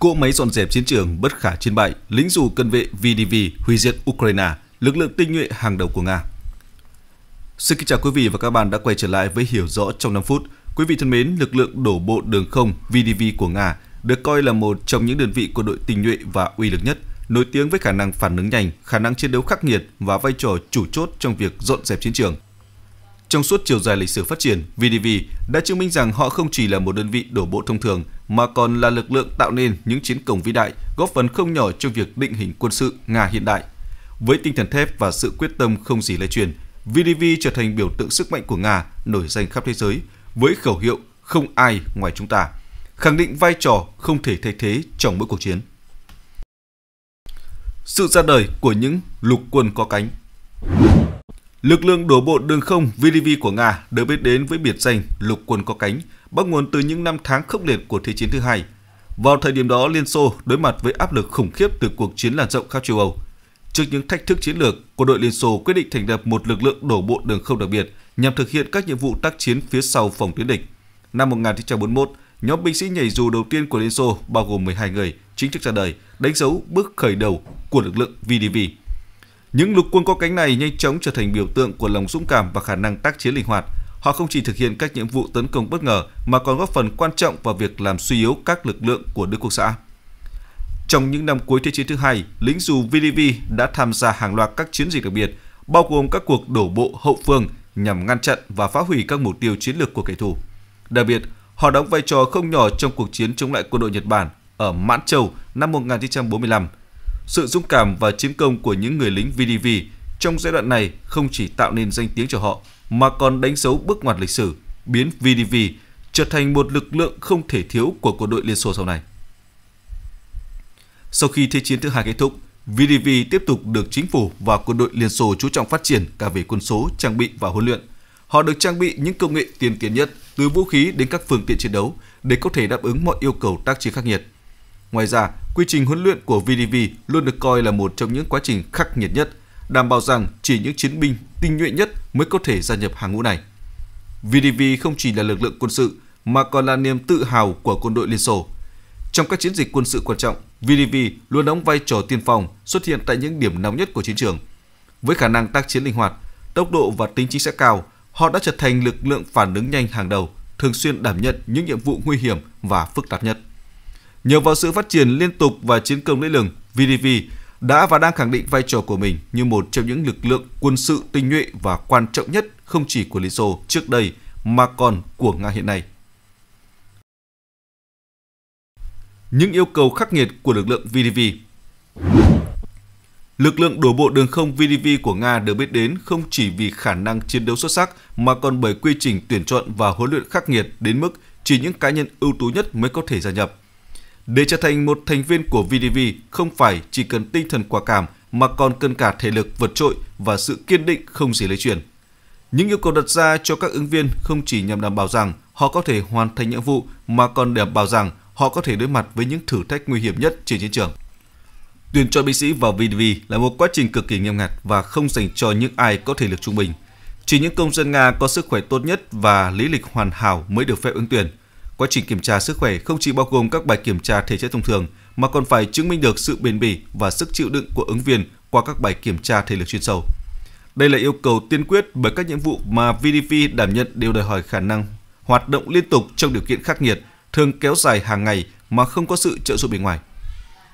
Cỗ máy dọn dẹp chiến trường bất khả chiến bại, lính dù cận vệ VDV hủy diệt Ukraine, lực lượng tinh nhuệ hàng đầu của Nga. Xin kính chào quý vị và các bạn đã quay trở lại với Hiểu Rõ trong 5 phút. Quý vị thân mến, lực lượng đổ bộ đường không VDV của Nga được coi là một trong những đơn vị quân đội tinh nhuệ và uy lực nhất, nổi tiếng với khả năng phản ứng nhanh, khả năng chiến đấu khắc nghiệt và vai trò chủ chốt trong việc dọn dẹp chiến trường. Trong suốt chiều dài lịch sử phát triển, VDV đã chứng minh rằng họ không chỉ là một đơn vị đổ bộ thông thường mà còn là lực lượng tạo nên những chiến công vĩ đại, góp phần không nhỏ trong việc định hình quân sự Nga hiện đại. Với tinh thần thép và sự quyết tâm không gì lay truyền, VDV trở thành biểu tượng sức mạnh của Nga nổi danh khắp thế giới với khẩu hiệu không ai ngoài chúng ta, khẳng định vai trò không thể thay thế trong mỗi cuộc chiến. Sự ra đời của những lục quân có cánh Lực lượng đổ bộ đường không VDV của Nga được biết đến với biệt danh lục quân có cánh, bắt nguồn từ những năm tháng khốc liệt của Thế chiến thứ hai. Vào thời điểm đó, Liên Xô đối mặt với áp lực khủng khiếp từ cuộc chiến làn rộng khắp châu Âu. Trước những thách thức chiến lược, quân đội Liên Xô quyết định thành lập một lực lượng đổ bộ đường không đặc biệt nhằm thực hiện các nhiệm vụ tác chiến phía sau phòng tuyến địch. Năm 1941, nhóm binh sĩ nhảy dù đầu tiên của Liên Xô bao gồm 12 người chính thức ra đời, đánh dấu bước khởi đầu của lực lượng VDV. Những lục quân có cánh này nhanh chóng trở thành biểu tượng của lòng dũng cảm và khả năng tác chiến linh hoạt. Họ không chỉ thực hiện các nhiệm vụ tấn công bất ngờ mà còn góp phần quan trọng vào việc làm suy yếu các lực lượng của Đức Quốc xã. Trong những năm cuối Thế chiến thứ hai, lính dù VDV đã tham gia hàng loạt các chiến dịch đặc biệt, bao gồm các cuộc đổ bộ hậu phương nhằm ngăn chặn và phá hủy các mục tiêu chiến lược của kẻ thù. Đặc biệt, họ đóng vai trò không nhỏ trong cuộc chiến chống lại quân đội Nhật Bản ở Mãn Châu năm 1945 sự dũng cảm và chiến công của những người lính VDV trong giai đoạn này không chỉ tạo nên danh tiếng cho họ mà còn đánh dấu bước ngoặt lịch sử, biến VDV trở thành một lực lượng không thể thiếu của quân đội Liên Xô sau này. Sau khi Thế chiến thứ hai kết thúc, VDV tiếp tục được chính phủ và quân đội Liên Xô chú trọng phát triển cả về quân số, trang bị và huấn luyện. Họ được trang bị những công nghệ tiên tiến nhất, từ vũ khí đến các phương tiện chiến đấu, để có thể đáp ứng mọi yêu cầu tác chiến khắc nghiệt. Ngoài ra, quy trình huấn luyện của VDV luôn được coi là một trong những quá trình khắc nghiệt nhất, đảm bảo rằng chỉ những chiến binh tinh nhuệ nhất mới có thể gia nhập hàng ngũ này. VDV không chỉ là lực lượng quân sự mà còn là niềm tự hào của quân đội Liên Xô. Trong các chiến dịch quân sự quan trọng, VDV luôn đóng vai trò tiên phong xuất hiện tại những điểm nóng nhất của chiến trường. Với khả năng tác chiến linh hoạt, tốc độ và tính chính xác cao, họ đã trở thành lực lượng phản ứng nhanh hàng đầu, thường xuyên đảm nhận những nhiệm vụ nguy hiểm và phức tạp nhất. Nhờ vào sự phát triển liên tục và chiến công lẫy lừng, VDV đã và đang khẳng định vai trò của mình như một trong những lực lượng quân sự tinh nhuệ và quan trọng nhất không chỉ của Liên Xô trước đây mà còn của Nga hiện nay. Những yêu cầu khắc nghiệt của lực lượng VDV Lực lượng đổ bộ đường không VDV của Nga được biết đến không chỉ vì khả năng chiến đấu xuất sắc mà còn bởi quy trình tuyển chọn và huấn luyện khắc nghiệt đến mức chỉ những cá nhân ưu tú nhất mới có thể gia nhập – để trở thành một thành viên của VDV không phải chỉ cần tinh thần quả cảm mà còn cần cả thể lực vượt trội và sự kiên định không gì lấy chuyển. Những yêu cầu đặt ra cho các ứng viên không chỉ nhằm đảm bảo rằng họ có thể hoàn thành nhiệm vụ mà còn đảm bảo rằng họ có thể đối mặt với những thử thách nguy hiểm nhất trên chiến trường. Tuyển chọn binh sĩ vào VDV là một quá trình cực kỳ nghiêm ngặt và không dành cho những ai có thể lực trung bình. Chỉ những công dân Nga có sức khỏe tốt nhất và lý lịch hoàn hảo mới được phép ứng tuyển. Quá trình kiểm tra sức khỏe không chỉ bao gồm các bài kiểm tra thể chất thông thường mà còn phải chứng minh được sự bền bỉ và sức chịu đựng của ứng viên qua các bài kiểm tra thể lực chuyên sâu. Đây là yêu cầu tiên quyết bởi các nhiệm vụ mà VDP đảm nhận đều đòi hỏi khả năng hoạt động liên tục trong điều kiện khắc nghiệt, thường kéo dài hàng ngày mà không có sự trợ giúp bên ngoài.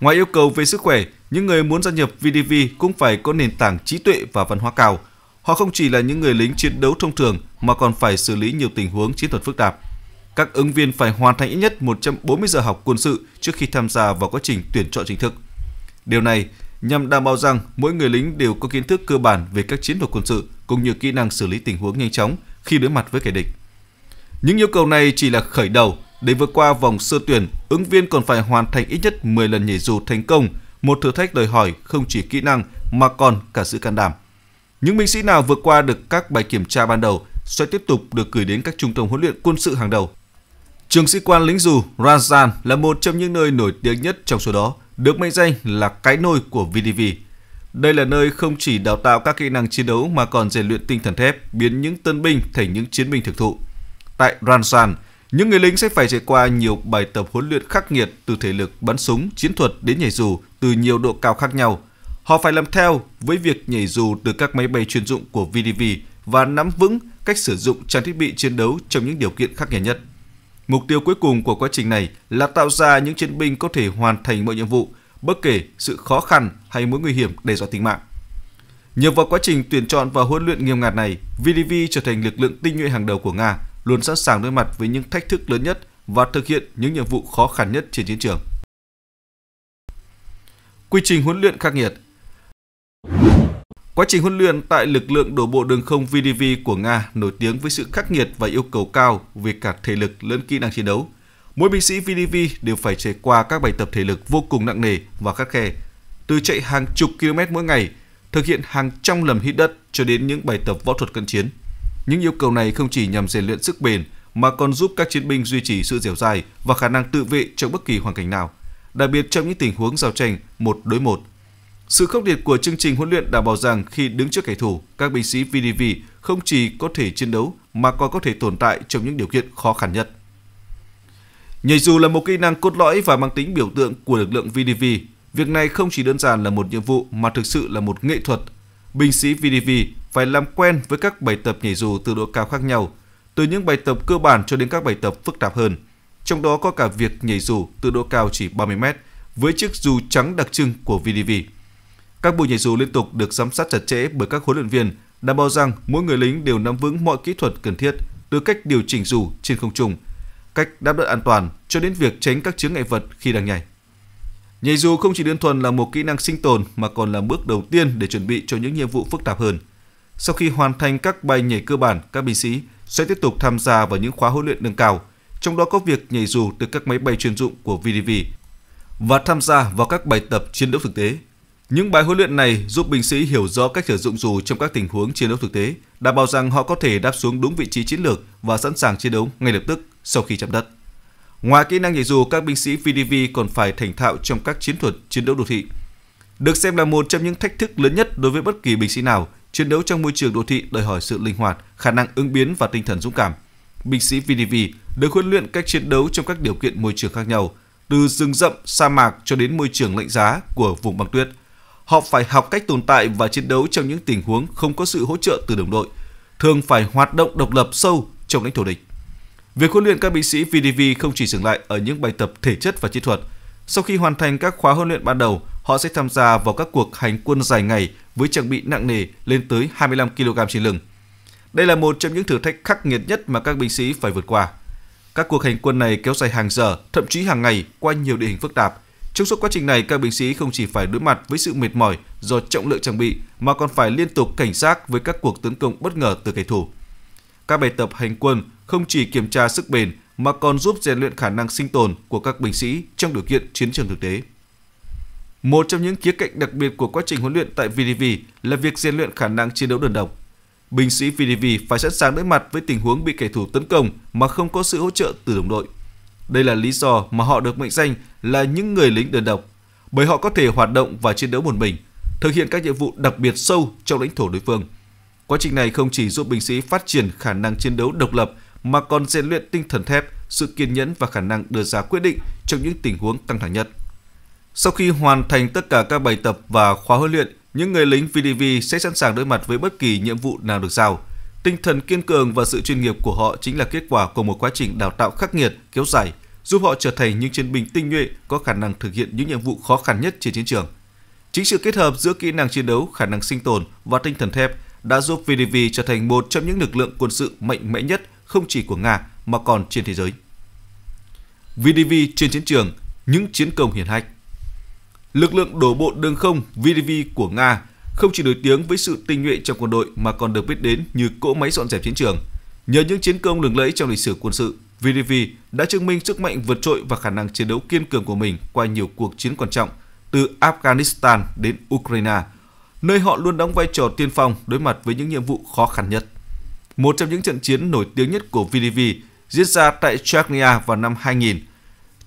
Ngoài yêu cầu về sức khỏe, những người muốn gia nhập VDV cũng phải có nền tảng trí tuệ và văn hóa cao. Họ không chỉ là những người lính chiến đấu thông thường mà còn phải xử lý nhiều tình huống chiến thuật phức tạp, các ứng viên phải hoàn thành ít nhất 140 giờ học quân sự trước khi tham gia vào quá trình tuyển chọn chính thức. Điều này nhằm đảm bảo rằng mỗi người lính đều có kiến thức cơ bản về các chiến thuật quân sự cũng như kỹ năng xử lý tình huống nhanh chóng khi đối mặt với kẻ địch. Những yêu cầu này chỉ là khởi đầu, để vượt qua vòng sơ tuyển, ứng viên còn phải hoàn thành ít nhất 10 lần nhảy dù thành công, một thử thách đòi hỏi không chỉ kỹ năng mà còn cả sự can đảm. Những binh sĩ nào vượt qua được các bài kiểm tra ban đầu sẽ tiếp tục được gửi đến các trung tâm huấn luyện quân sự hàng đầu Trường sĩ quan lính dù Rajan là một trong những nơi nổi tiếng nhất trong số đó, được mệnh danh là cái nôi của VDV. Đây là nơi không chỉ đào tạo các kỹ năng chiến đấu mà còn rèn luyện tinh thần thép, biến những tân binh thành những chiến binh thực thụ. Tại Ransan, những người lính sẽ phải trải qua nhiều bài tập huấn luyện khắc nghiệt từ thể lực, bắn súng, chiến thuật đến nhảy dù từ nhiều độ cao khác nhau. Họ phải làm theo với việc nhảy dù từ các máy bay chuyên dụng của VDV và nắm vững cách sử dụng trang thiết bị chiến đấu trong những điều kiện khắc nghiệt nhất. Mục tiêu cuối cùng của quá trình này là tạo ra những chiến binh có thể hoàn thành mọi nhiệm vụ, bất kể sự khó khăn hay mối nguy hiểm đe dọa tính mạng. Nhờ vào quá trình tuyển chọn và huấn luyện nghiêm ngặt này, VDV trở thành lực lượng tinh nhuệ hàng đầu của Nga, luôn sẵn sàng đối mặt với những thách thức lớn nhất và thực hiện những nhiệm vụ khó khăn nhất trên chiến trường. Quy trình huấn luyện khắc nghiệt Quá trình huấn luyện tại lực lượng đổ bộ đường không VDV của Nga nổi tiếng với sự khắc nghiệt và yêu cầu cao về cả thể lực lẫn kỹ năng chiến đấu. Mỗi binh sĩ VDV đều phải trải qua các bài tập thể lực vô cùng nặng nề và khắc khe, từ chạy hàng chục km mỗi ngày, thực hiện hàng trăm lầm hít đất cho đến những bài tập võ thuật cận chiến. Những yêu cầu này không chỉ nhằm rèn luyện sức bền mà còn giúp các chiến binh duy trì sự dẻo dai và khả năng tự vệ trong bất kỳ hoàn cảnh nào, đặc biệt trong những tình huống giao tranh một đối một sự khốc liệt của chương trình huấn luyện đảm bảo rằng khi đứng trước kẻ thù, các binh sĩ VDV không chỉ có thể chiến đấu mà còn có thể tồn tại trong những điều kiện khó khăn nhất. Nhảy dù là một kỹ năng cốt lõi và mang tính biểu tượng của lực lượng VDV, việc này không chỉ đơn giản là một nhiệm vụ mà thực sự là một nghệ thuật. Binh sĩ VDV phải làm quen với các bài tập nhảy dù từ độ cao khác nhau, từ những bài tập cơ bản cho đến các bài tập phức tạp hơn. Trong đó có cả việc nhảy dù từ độ cao chỉ 30m với chiếc dù trắng đặc trưng của VDV. Các buổi nhảy dù liên tục được giám sát chặt chẽ bởi các huấn luyện viên, đảm bảo rằng mỗi người lính đều nắm vững mọi kỹ thuật cần thiết, từ cách điều chỉnh dù trên không trung, cách đáp đất an toàn cho đến việc tránh các chướng ngại vật khi đang nhảy. Nhảy dù không chỉ đơn thuần là một kỹ năng sinh tồn mà còn là bước đầu tiên để chuẩn bị cho những nhiệm vụ phức tạp hơn. Sau khi hoàn thành các bài nhảy cơ bản, các binh sĩ sẽ tiếp tục tham gia vào những khóa huấn luyện nâng cao, trong đó có việc nhảy dù từ các máy bay chuyên dụng của VDV và tham gia vào các bài tập chiến đấu thực tế. Những bài huấn luyện này giúp binh sĩ hiểu rõ cách sử dụng dù trong các tình huống chiến đấu thực tế, đảm bảo rằng họ có thể đáp xuống đúng vị trí chiến lược và sẵn sàng chiến đấu ngay lập tức sau khi chạm đất. Ngoài kỹ năng nhảy dù, các binh sĩ VDV còn phải thành thạo trong các chiến thuật chiến đấu đô thị. Được xem là một trong những thách thức lớn nhất đối với bất kỳ binh sĩ nào, chiến đấu trong môi trường đô thị đòi hỏi sự linh hoạt, khả năng ứng biến và tinh thần dũng cảm. Binh sĩ VDV được huấn luyện cách chiến đấu trong các điều kiện môi trường khác nhau, từ rừng rậm, sa mạc cho đến môi trường lạnh giá của vùng băng tuyết – họ phải học cách tồn tại và chiến đấu trong những tình huống không có sự hỗ trợ từ đồng đội, thường phải hoạt động độc lập sâu trong lãnh thổ địch. Việc huấn luyện các binh sĩ VDV không chỉ dừng lại ở những bài tập thể chất và chiến thuật. Sau khi hoàn thành các khóa huấn luyện ban đầu, họ sẽ tham gia vào các cuộc hành quân dài ngày với trang bị nặng nề lên tới 25 kg trên lưng. Đây là một trong những thử thách khắc nghiệt nhất mà các binh sĩ phải vượt qua. Các cuộc hành quân này kéo dài hàng giờ, thậm chí hàng ngày qua nhiều địa hình phức tạp, trong suốt quá trình này, các binh sĩ không chỉ phải đối mặt với sự mệt mỏi do trọng lượng trang bị mà còn phải liên tục cảnh giác với các cuộc tấn công bất ngờ từ kẻ thù. Các bài tập hành quân không chỉ kiểm tra sức bền mà còn giúp rèn luyện khả năng sinh tồn của các binh sĩ trong điều kiện chiến trường thực tế. Một trong những khía cạnh đặc biệt của quá trình huấn luyện tại VDV là việc rèn luyện khả năng chiến đấu đơn độc. Binh sĩ VDV phải sẵn sàng đối mặt với tình huống bị kẻ thù tấn công mà không có sự hỗ trợ từ đồng đội. Đây là lý do mà họ được mệnh danh là những người lính đơn độc, bởi họ có thể hoạt động và chiến đấu một mình, thực hiện các nhiệm vụ đặc biệt sâu trong lãnh thổ đối phương. Quá trình này không chỉ giúp binh sĩ phát triển khả năng chiến đấu độc lập mà còn rèn luyện tinh thần thép, sự kiên nhẫn và khả năng đưa ra quyết định trong những tình huống căng thẳng nhất. Sau khi hoàn thành tất cả các bài tập và khóa huấn luyện, những người lính VDV sẽ sẵn sàng đối mặt với bất kỳ nhiệm vụ nào được giao – Tinh thần kiên cường và sự chuyên nghiệp của họ chính là kết quả của một quá trình đào tạo khắc nghiệt, kéo dài, giúp họ trở thành những chiến binh tinh nhuệ có khả năng thực hiện những nhiệm vụ khó khăn nhất trên chiến trường. Chính sự kết hợp giữa kỹ năng chiến đấu, khả năng sinh tồn và tinh thần thép đã giúp VDV trở thành một trong những lực lượng quân sự mạnh mẽ nhất không chỉ của Nga mà còn trên thế giới. VDV trên chiến trường, những chiến công hiển hách. Lực lượng đổ bộ đường không VDV của Nga không chỉ nổi tiếng với sự tinh nhuệ trong quân đội mà còn được biết đến như cỗ máy dọn dẹp chiến trường. Nhờ những chiến công lừng lẫy trong lịch sử quân sự, VDV đã chứng minh sức mạnh vượt trội và khả năng chiến đấu kiên cường của mình qua nhiều cuộc chiến quan trọng, từ Afghanistan đến Ukraine, nơi họ luôn đóng vai trò tiên phong đối mặt với những nhiệm vụ khó khăn nhất. Một trong những trận chiến nổi tiếng nhất của VDV diễn ra tại Chechnya vào năm 2000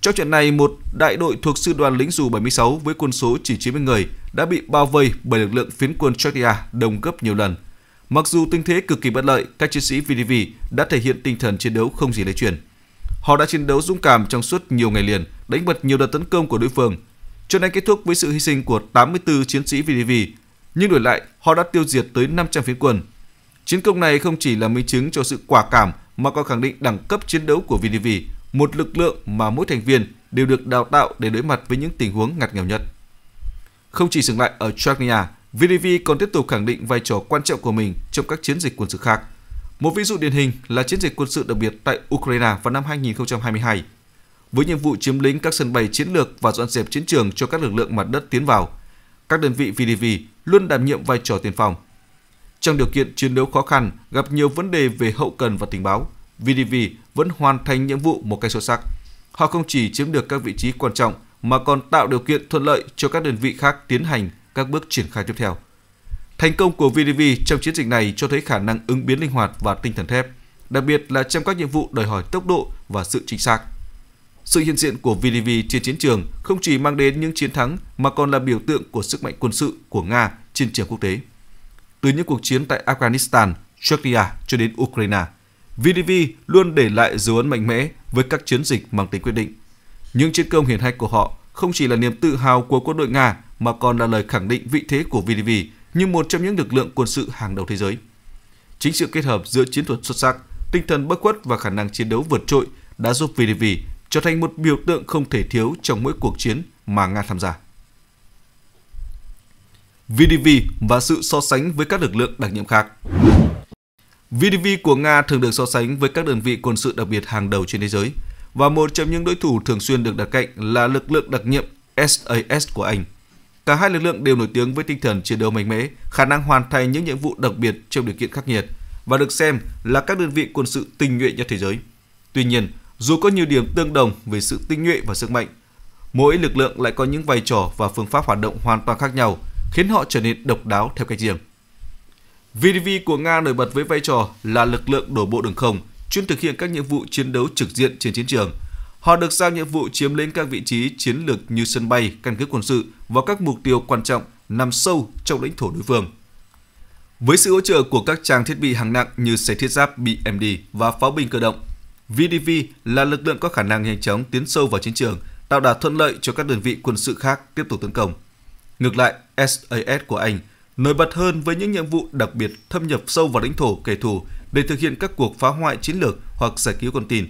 trong trận này, một đại đội thuộc sư đoàn lính dù 76 với quân số chỉ 90 người đã bị bao vây bởi lực lượng phiến quân Czechia đông gấp nhiều lần. Mặc dù tình thế cực kỳ bất lợi, các chiến sĩ VDV đã thể hiện tinh thần chiến đấu không gì lấy truyền. Họ đã chiến đấu dũng cảm trong suốt nhiều ngày liền, đánh bật nhiều đợt tấn công của đối phương. Trận này kết thúc với sự hy sinh của 84 chiến sĩ VDV, nhưng đổi lại họ đã tiêu diệt tới 500 phiến quân. Chiến công này không chỉ là minh chứng cho sự quả cảm mà còn khẳng định đẳng cấp chiến đấu của VDV một lực lượng mà mỗi thành viên đều được đào tạo để đối mặt với những tình huống ngặt nghèo nhất. Không chỉ dừng lại ở Chechnya, VDV còn tiếp tục khẳng định vai trò quan trọng của mình trong các chiến dịch quân sự khác. Một ví dụ điển hình là chiến dịch quân sự đặc biệt tại Ukraine vào năm 2022. Với nhiệm vụ chiếm lĩnh các sân bay chiến lược và dọn dẹp chiến trường cho các lực lượng mặt đất tiến vào, các đơn vị VDV luôn đảm nhiệm vai trò tiền phòng. Trong điều kiện chiến đấu khó khăn, gặp nhiều vấn đề về hậu cần và tình báo, VDV vẫn hoàn thành nhiệm vụ một cách xuất sắc. Họ không chỉ chiếm được các vị trí quan trọng mà còn tạo điều kiện thuận lợi cho các đơn vị khác tiến hành các bước triển khai tiếp theo. Thành công của VDV trong chiến dịch này cho thấy khả năng ứng biến linh hoạt và tinh thần thép, đặc biệt là trong các nhiệm vụ đòi hỏi tốc độ và sự chính xác. Sự hiện diện của VDV trên chiến trường không chỉ mang đến những chiến thắng mà còn là biểu tượng của sức mạnh quân sự của Nga trên trường quốc tế. Từ những cuộc chiến tại Afghanistan, Georgia cho đến Ukraine – VDV luôn để lại dấu ấn mạnh mẽ với các chiến dịch mang tính quyết định. Những chiến công hiển hách của họ không chỉ là niềm tự hào của quân đội Nga mà còn là lời khẳng định vị thế của VDV như một trong những lực lượng quân sự hàng đầu thế giới. Chính sự kết hợp giữa chiến thuật xuất sắc, tinh thần bất khuất và khả năng chiến đấu vượt trội đã giúp VDV trở thành một biểu tượng không thể thiếu trong mỗi cuộc chiến mà Nga tham gia. VDV và sự so sánh với các lực lượng đặc nhiệm khác VDV của Nga thường được so sánh với các đơn vị quân sự đặc biệt hàng đầu trên thế giới và một trong những đối thủ thường xuyên được đặt cạnh là lực lượng đặc nhiệm SAS của Anh. Cả hai lực lượng đều nổi tiếng với tinh thần chiến đấu mạnh mẽ, khả năng hoàn thành những nhiệm vụ đặc biệt trong điều kiện khắc nghiệt và được xem là các đơn vị quân sự tinh nhuệ nhất thế giới. Tuy nhiên, dù có nhiều điểm tương đồng về sự tinh nhuệ và sức mạnh, mỗi lực lượng lại có những vai trò và phương pháp hoạt động hoàn toàn khác nhau, khiến họ trở nên độc đáo theo cách riêng. VDV của Nga nổi bật với vai trò là lực lượng đổ bộ đường không, chuyên thực hiện các nhiệm vụ chiến đấu trực diện trên chiến trường. Họ được giao nhiệm vụ chiếm lĩnh các vị trí chiến lược như sân bay, căn cứ quân sự và các mục tiêu quan trọng nằm sâu trong lãnh thổ đối phương. Với sự hỗ trợ của các trang thiết bị hạng nặng như xe thiết giáp BMD và pháo binh cơ động, VDV là lực lượng có khả năng nhanh chóng tiến sâu vào chiến trường, tạo đà thuận lợi cho các đơn vị quân sự khác tiếp tục tấn công. Ngược lại, SAS của Anh nổi bật hơn với những nhiệm vụ đặc biệt thâm nhập sâu vào lãnh thổ kẻ thù để thực hiện các cuộc phá hoại chiến lược hoặc giải cứu con tin.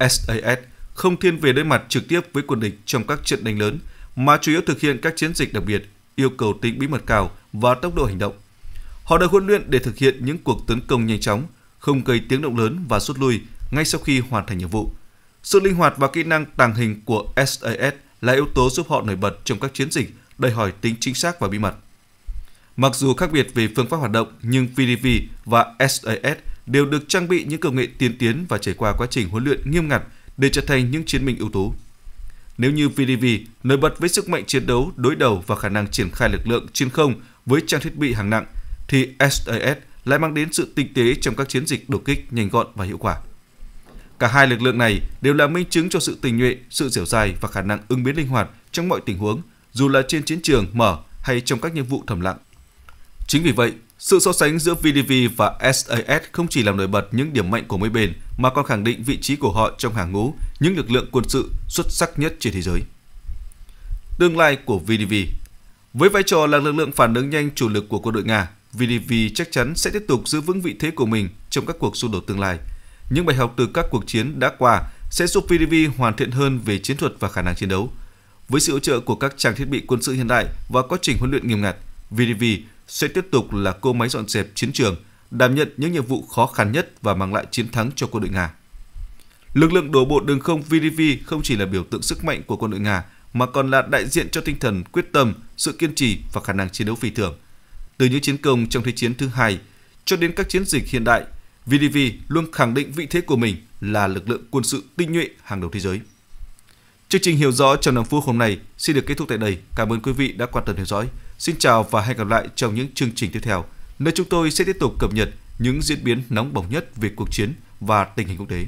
SAS không thiên về đối mặt trực tiếp với quân địch trong các trận đánh lớn, mà chủ yếu thực hiện các chiến dịch đặc biệt, yêu cầu tính bí mật cao và tốc độ hành động. Họ được huấn luyện để thực hiện những cuộc tấn công nhanh chóng, không gây tiếng động lớn và rút lui ngay sau khi hoàn thành nhiệm vụ. Sự linh hoạt và kỹ năng tàng hình của SAS là yếu tố giúp họ nổi bật trong các chiến dịch đòi hỏi tính chính xác và bí mật. Mặc dù khác biệt về phương pháp hoạt động, nhưng VDV và SAS đều được trang bị những công nghệ tiên tiến và trải qua quá trình huấn luyện nghiêm ngặt để trở thành những chiến binh ưu tú. Nếu như VDV nổi bật với sức mạnh chiến đấu, đối đầu và khả năng triển khai lực lượng trên không với trang thiết bị hạng nặng, thì SAS lại mang đến sự tinh tế trong các chiến dịch đột kích nhanh gọn và hiệu quả. Cả hai lực lượng này đều là minh chứng cho sự tình nhuệ, sự dẻo dài và khả năng ứng biến linh hoạt trong mọi tình huống, dù là trên chiến trường mở hay trong các nhiệm vụ thầm lặng. Chính vì vậy, sự so sánh giữa VDV và SAS không chỉ làm nổi bật những điểm mạnh của mỗi bên mà còn khẳng định vị trí của họ trong hàng ngũ những lực lượng quân sự xuất sắc nhất trên thế giới. Tương lai của VDV Với vai trò là lực lượng phản ứng nhanh chủ lực của quân đội Nga, VDV chắc chắn sẽ tiếp tục giữ vững vị thế của mình trong các cuộc xung đột tương lai. Những bài học từ các cuộc chiến đã qua sẽ giúp VDV hoàn thiện hơn về chiến thuật và khả năng chiến đấu. Với sự hỗ trợ của các trang thiết bị quân sự hiện đại và quá trình huấn luyện nghiêm ngặt, VDV sẽ tiếp tục là cỗ máy dọn dẹp chiến trường, đảm nhận những nhiệm vụ khó khăn nhất và mang lại chiến thắng cho quân đội Nga. Lực lượng đổ bộ đường không VDV không chỉ là biểu tượng sức mạnh của quân đội Nga mà còn là đại diện cho tinh thần quyết tâm, sự kiên trì và khả năng chiến đấu phi thường. Từ những chiến công trong Thế chiến thứ hai cho đến các chiến dịch hiện đại, VDV luôn khẳng định vị thế của mình là lực lượng quân sự tinh nhuệ hàng đầu thế giới. Chương trình hiểu rõ trong 5 phút hôm nay xin được kết thúc tại đây. Cảm ơn quý vị đã quan tâm theo dõi. Xin chào và hẹn gặp lại trong những chương trình tiếp theo, nơi chúng tôi sẽ tiếp tục cập nhật những diễn biến nóng bỏng nhất về cuộc chiến và tình hình quốc tế.